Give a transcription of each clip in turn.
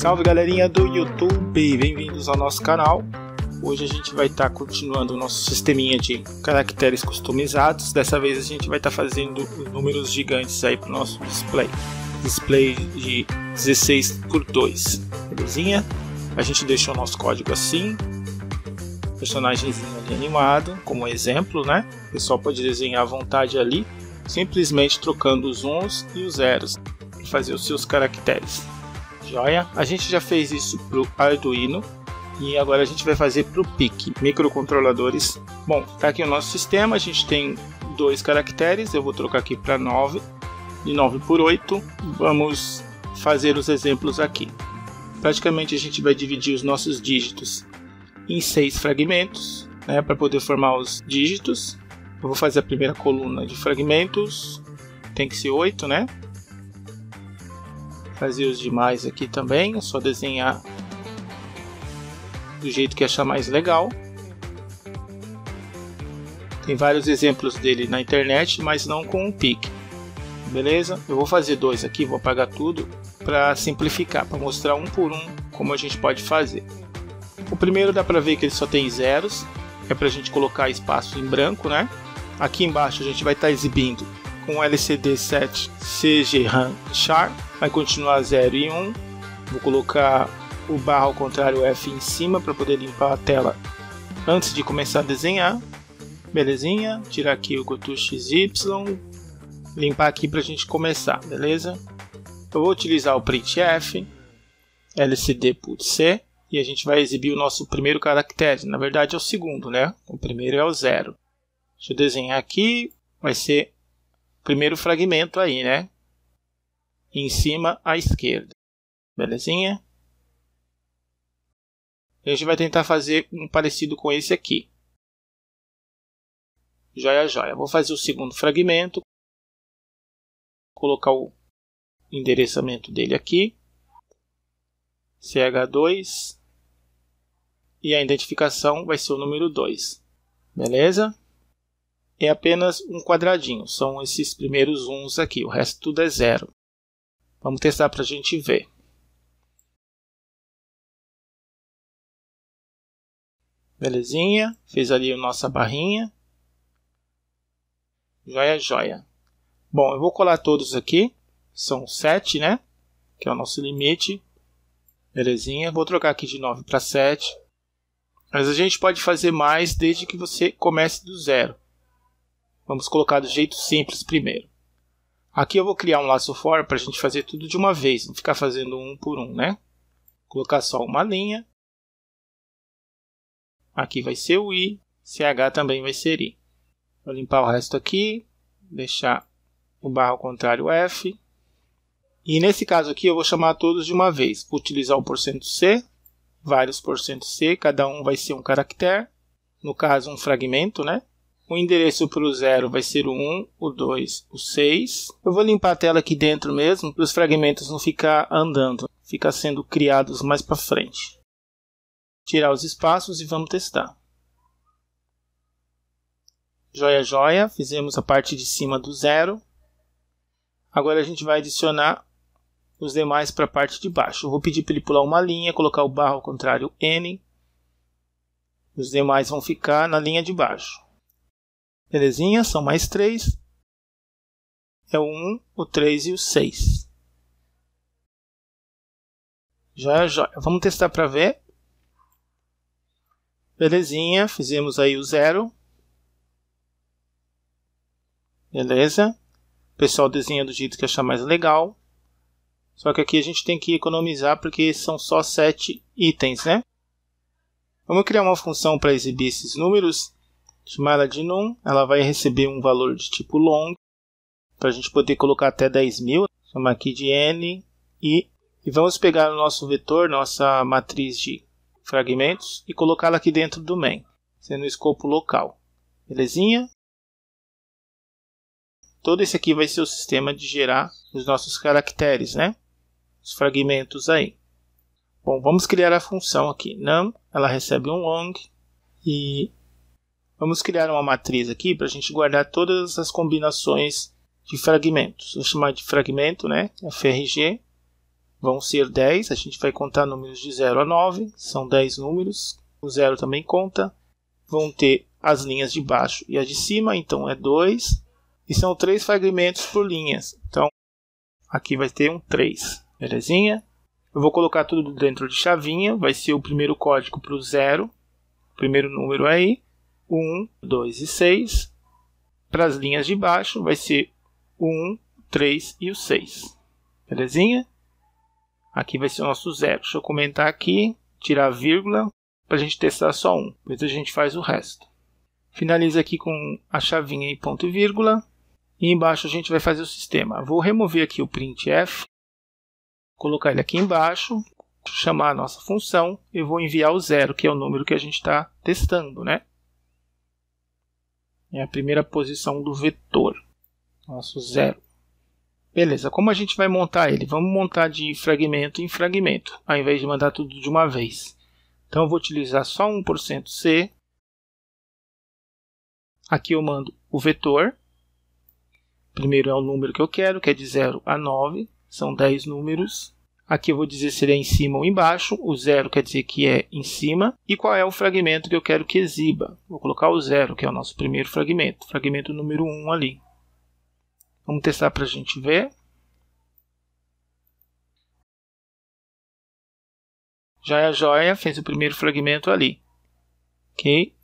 Salve galerinha do YouTube, bem-vindos ao nosso canal. Hoje a gente vai estar tá continuando o nosso sisteminha de caracteres customizados. Dessa vez a gente vai estar tá fazendo números gigantes aí para o nosso display. Display de 16 por 2, belezinha? A gente deixou o nosso código assim, personagemzinho animado, como exemplo, né? O pessoal pode desenhar à vontade ali, simplesmente trocando os uns e os zeros e fazer os seus caracteres. Joia? A gente já fez isso pro Arduino e agora a gente vai fazer pro PIC, microcontroladores. Bom, tá aqui o nosso sistema, a gente tem dois caracteres, eu vou trocar aqui para 9, de 9 por 8. Vamos fazer os exemplos aqui. Praticamente a gente vai dividir os nossos dígitos em seis fragmentos, né, para poder formar os dígitos. Eu vou fazer a primeira coluna de fragmentos, tem que ser 8, né? fazer os demais aqui também, é só desenhar do jeito que achar mais legal. Tem vários exemplos dele na internet, mas não com um pique. Beleza? Eu vou fazer dois aqui, vou apagar tudo para simplificar, para mostrar um por um como a gente pode fazer. O primeiro dá para ver que ele só tem zeros, é para a gente colocar espaço em branco, né? Aqui embaixo a gente vai estar tá exibindo com LCD 7 CG RAM Char vai continuar 0 e 1. Um. Vou colocar o barra ao contrário F em cima para poder limpar a tela antes de começar a desenhar. Belezinha? Tirar aqui o Gotu XY, limpar aqui para a gente começar, beleza? Eu vou utilizar o printf, lcd.c e a gente vai exibir o nosso primeiro caractere. Na verdade é o segundo, né? O primeiro é o zero. Deixa eu desenhar aqui, vai ser o primeiro fragmento aí, né? em cima à esquerda. Belezinha? A gente vai tentar fazer um parecido com esse aqui. Joia, joia. Vou fazer o segundo fragmento. Colocar o endereçamento dele aqui. CH2. E a identificação vai ser o número 2. Beleza? É apenas um quadradinho. São esses primeiros uns aqui. O resto tudo é zero. Vamos testar para a gente ver. Belezinha, fez ali a nossa barrinha. Joia, joia. Bom, eu vou colar todos aqui. São 7, né? Que é o nosso limite. Belezinha. Vou trocar aqui de 9 para 7. Mas a gente pode fazer mais desde que você comece do zero. Vamos colocar do jeito simples primeiro. Aqui eu vou criar um laço for para a gente fazer tudo de uma vez, não ficar fazendo um por um, né? Colocar só uma linha. Aqui vai ser o i, ch também vai ser i. Vou limpar o resto aqui, deixar o barra ao contrário f. E nesse caso aqui eu vou chamar todos de uma vez, vou utilizar o %c, vários %c, cada um vai ser um caractere, no caso um fragmento, né? O endereço para o 0 vai ser o 1, o 2, o 6. Eu vou limpar a tela aqui dentro mesmo, para os fragmentos não ficar andando, ficar sendo criados mais para frente. Tirar os espaços e vamos testar. Joia, joia, fizemos a parte de cima do zero. Agora a gente vai adicionar os demais para a parte de baixo. Eu vou pedir para ele pular uma linha, colocar o barra ao contrário N. Os demais vão ficar na linha de baixo. Belezinha? São mais três. É o 1, o 3 e o 6. Joia, joia. Vamos testar para ver. Belezinha, fizemos aí o 0. Beleza? O pessoal desenha do jeito que achar mais legal. Só que aqui a gente tem que economizar porque são só 7 itens, né? Vamos criar uma função para exibir esses números chamada de num, ela vai receber um valor de tipo long, para a gente poder colocar até 10 mil, chamar aqui de n, e, e vamos pegar o nosso vetor, nossa matriz de fragmentos, e colocá-la aqui dentro do main, sendo o escopo local. Belezinha? Todo esse aqui vai ser o sistema de gerar os nossos caracteres, né? Os fragmentos aí. Bom, vamos criar a função aqui. Num, ela recebe um long e Vamos criar uma matriz aqui para a gente guardar todas as combinações de fragmentos. Vou chamar de fragmento, né? FRG. Vão ser 10, a gente vai contar números de 0 a 9, são 10 números, o 0 também conta. Vão ter as linhas de baixo e a de cima, então é 2. E são 3 fragmentos por linhas, então aqui vai ter um 3, belezinha? Eu vou colocar tudo dentro de chavinha, vai ser o primeiro código para o 0, O primeiro número aí. 1, 2 e 6. Para as linhas de baixo vai ser 1, 3 e o 6. Belezinha? Aqui vai ser o nosso zero. Deixa eu comentar aqui, tirar a vírgula, para a gente testar só um. Depois a gente faz o resto. Finaliza aqui com a chavinha e ponto e vírgula. E embaixo a gente vai fazer o sistema. Vou remover aqui o printf, colocar ele aqui embaixo, chamar a nossa função e vou enviar o zero, que é o número que a gente está testando, né? É a primeira posição do vetor. Nosso zero. Beleza, como a gente vai montar ele? Vamos montar de fragmento em fragmento, ao invés de mandar tudo de uma vez. Então eu vou utilizar só 1% C. Aqui eu mando o vetor. Primeiro é o número que eu quero, que é de 0 a 9. São 10 números. Aqui eu vou dizer se ele é em cima ou embaixo. O zero quer dizer que é em cima. E qual é o fragmento que eu quero que exiba? Vou colocar o zero, que é o nosso primeiro fragmento. Fragmento número 1 um ali. Vamos testar para a gente ver. Joia, é joia, fez o primeiro fragmento ali. Ok?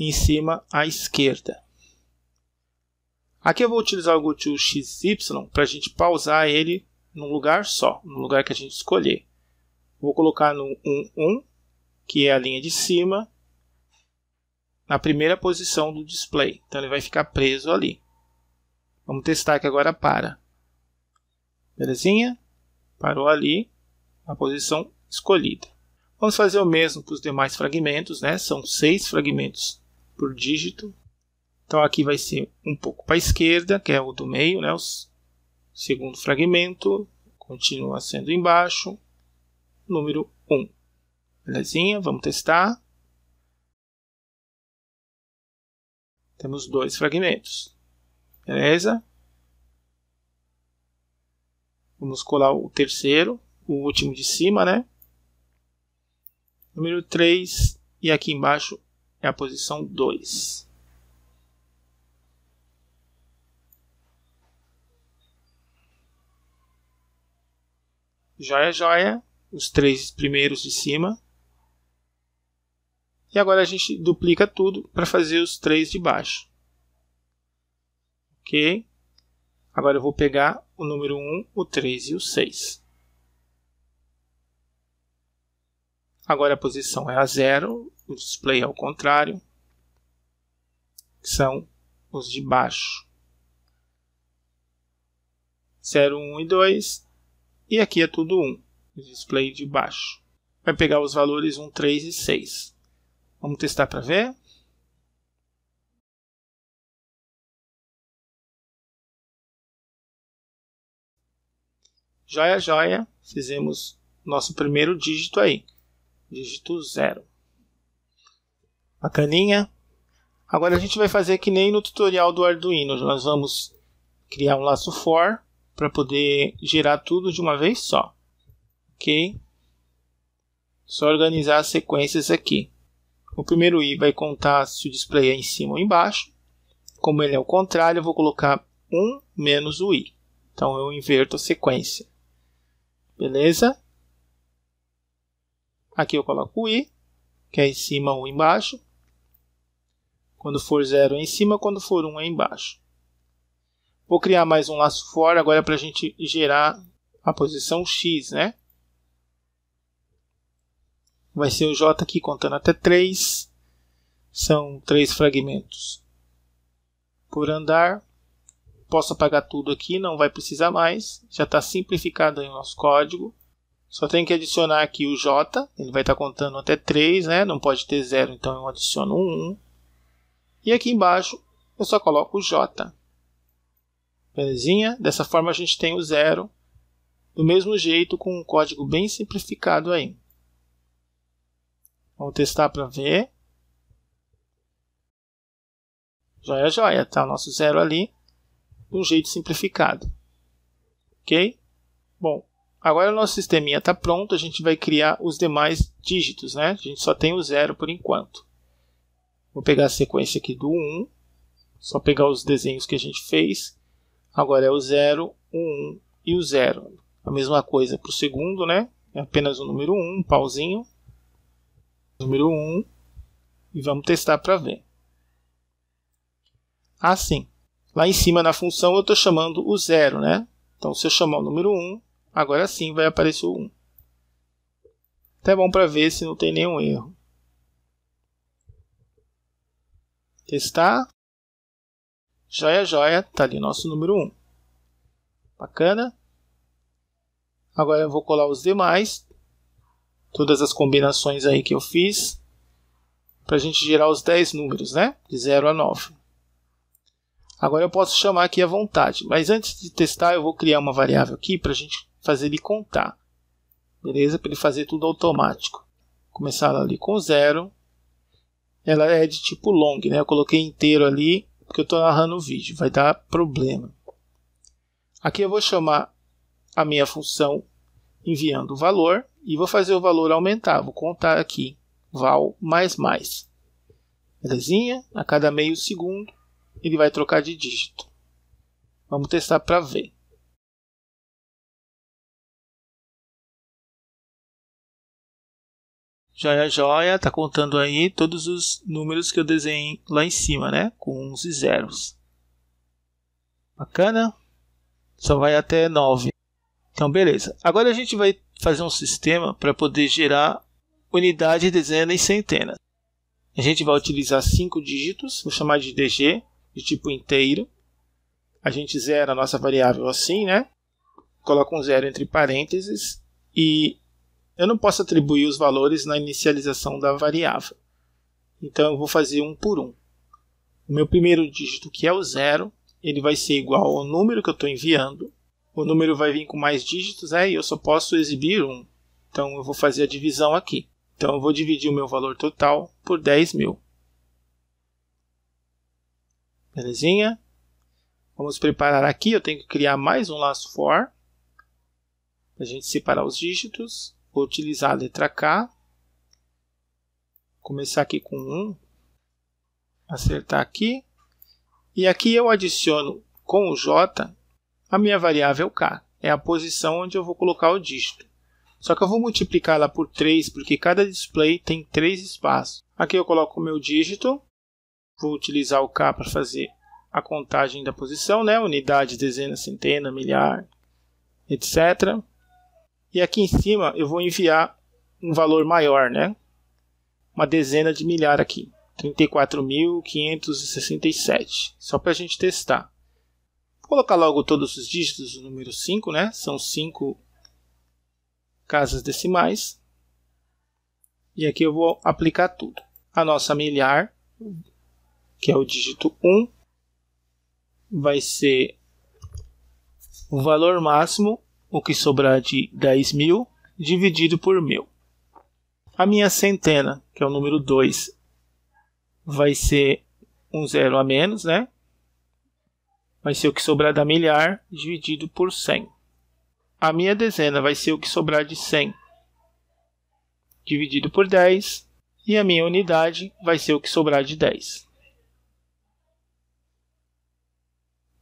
Em cima à esquerda. Aqui eu vou utilizar o GoTo para a gente pausar ele num lugar só, no lugar que a gente escolher. Vou colocar no 1, 1, que é a linha de cima, na primeira posição do display. Então ele vai ficar preso ali. Vamos testar que agora para. Belezinha? Parou ali, na posição escolhida. Vamos fazer o mesmo para os demais fragmentos, né? São seis fragmentos por dígito. Então aqui vai ser um pouco para a esquerda, que é o do meio, né? Os Segundo fragmento, continua sendo embaixo, número 1. Belezinha? Vamos testar. Temos dois fragmentos. Beleza? Vamos colar o terceiro, o último de cima, né? Número 3, e aqui embaixo é a posição 2. joia, joia, os três primeiros de cima. E agora a gente duplica tudo para fazer os três de baixo. Ok? Agora eu vou pegar o número 1, o 3 e o 6. Agora a posição é a zero, o display é ao contrário, que são os de baixo. 0, 1 e 2, e aqui é tudo 1, display de baixo. Vai pegar os valores 1, 3 e 6. Vamos testar para ver. Joia, joia, fizemos nosso primeiro dígito aí, dígito 0. Bacaninha. Agora a gente vai fazer que nem no tutorial do Arduino, nós vamos criar um laço for para poder gerar tudo de uma vez só. Ok? Só organizar as sequências aqui. O primeiro i vai contar se o display é em cima ou embaixo. Como ele é o contrário, eu vou colocar 1 menos o i. Então eu inverto a sequência. Beleza? Aqui eu coloco o i, que é em cima ou embaixo. Quando for 0 é em cima, quando for 1 um, é embaixo. Vou criar mais um laço fora agora para a gente gerar a posição X, né? Vai ser o J aqui contando até 3. São 3 fragmentos por andar. Posso apagar tudo aqui, não vai precisar mais. Já está simplificado aí o nosso código. Só tem que adicionar aqui o J. Ele vai estar tá contando até 3, né? Não pode ter 0, então eu adiciono um 1. E aqui embaixo eu só coloco o J. Belezinha? Dessa forma a gente tem o zero, do mesmo jeito com um código bem simplificado aí. Vamos testar para ver. Joia, joia, tá o nosso zero ali, de um jeito simplificado. Ok? Bom, agora o nosso sisteminha está pronto, a gente vai criar os demais dígitos, né? A gente só tem o zero por enquanto. Vou pegar a sequência aqui do 1, só pegar os desenhos que a gente fez Agora é o 0, o 1 um e o 0. A mesma coisa para o segundo, né? É apenas o número 1, um, um pauzinho. Número 1. Um, e vamos testar para ver. Assim, lá em cima na função eu estou chamando o 0, né? Então se eu chamar o número 1, um, agora sim vai aparecer o 1. Um. Até bom para ver se não tem nenhum erro. Testar. Joia, joia, tá ali nosso número 1. Bacana? Agora eu vou colar os demais, todas as combinações aí que eu fiz, para a gente gerar os 10 números, né? De 0 a 9. Agora eu posso chamar aqui à vontade, mas antes de testar eu vou criar uma variável aqui para a gente fazer ele contar. Beleza? Para ele fazer tudo automático. Começar ali com 0. Ela é de tipo long, né? Eu coloquei inteiro ali porque eu estou narrando o vídeo, vai dar problema. Aqui eu vou chamar a minha função enviando o valor e vou fazer o valor aumentar, vou contar aqui val mais mais. Belezinha? A cada meio segundo ele vai trocar de dígito. Vamos testar para ver. Joia é Joia tá contando aí todos os números que eu desenhei lá em cima, né? Com uns e zeros. Bacana? Só vai até 9. Então, beleza. Agora a gente vai fazer um sistema para poder gerar unidade, dezena e centena. A gente vai utilizar cinco dígitos, vou chamar de DG, de tipo inteiro. A gente zera a nossa variável assim, né? Coloca um zero entre parênteses e eu não posso atribuir os valores na inicialização da variável. Então eu vou fazer um por um. O meu primeiro dígito, que é o zero, ele vai ser igual ao número que eu estou enviando. O número vai vir com mais dígitos, aí é, eu só posso exibir um. Então eu vou fazer a divisão aqui. Então eu vou dividir o meu valor total por 10.000. mil. Belezinha? Vamos preparar aqui. Eu tenho que criar mais um laço for para a gente separar os dígitos. Vou utilizar a letra K. Começar aqui com 1. Acertar aqui. E aqui eu adiciono com o J a minha variável K. É a posição onde eu vou colocar o dígito. Só que eu vou multiplicar ela por 3, porque cada display tem 3 espaços. Aqui eu coloco o meu dígito. Vou utilizar o K para fazer a contagem da posição, né? Unidade, dezena, centena, milhar, etc. E aqui em cima eu vou enviar um valor maior, né? Uma dezena de milhar aqui. 34.567. Só para a gente testar. Vou colocar logo todos os dígitos do número 5, né? São 5 casas decimais. E aqui eu vou aplicar tudo. A nossa milhar, que é o dígito 1, vai ser o valor máximo o que sobrar de 10 mil dividido por mil. A minha centena, que é o número 2, vai ser um zero a menos, né? Vai ser o que sobrar da milhar dividido por 100. A minha dezena vai ser o que sobrar de 100 dividido por 10. E a minha unidade vai ser o que sobrar de 10.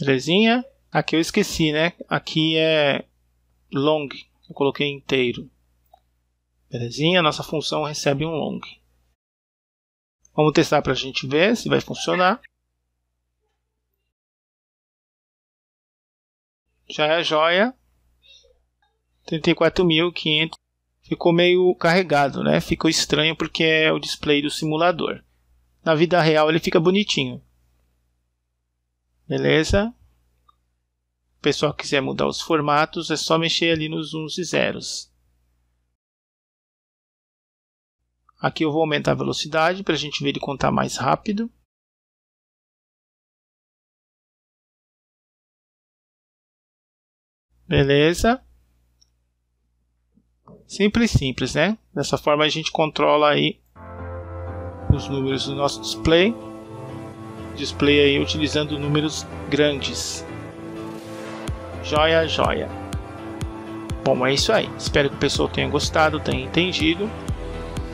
Belezinha? Aqui eu esqueci, né? Aqui é long, eu coloquei inteiro. Belezinha? Nossa função recebe um long. Vamos testar para a gente ver se vai funcionar. Já é joia. 34.500. Ficou meio carregado, né? Ficou estranho porque é o display do simulador. Na vida real ele fica bonitinho. Beleza? pessoal quiser mudar os formatos, é só mexer ali nos uns e zeros. Aqui eu vou aumentar a velocidade para a gente ver ele contar mais rápido. Beleza? Simples, simples, né? Dessa forma a gente controla aí os números do nosso display. Display aí utilizando números grandes. Joia, joia. Bom, é isso aí. Espero que o pessoal tenha gostado, tenha entendido.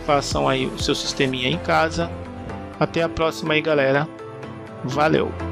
Façam aí o seu sisteminha em casa. Até a próxima aí, galera. Valeu!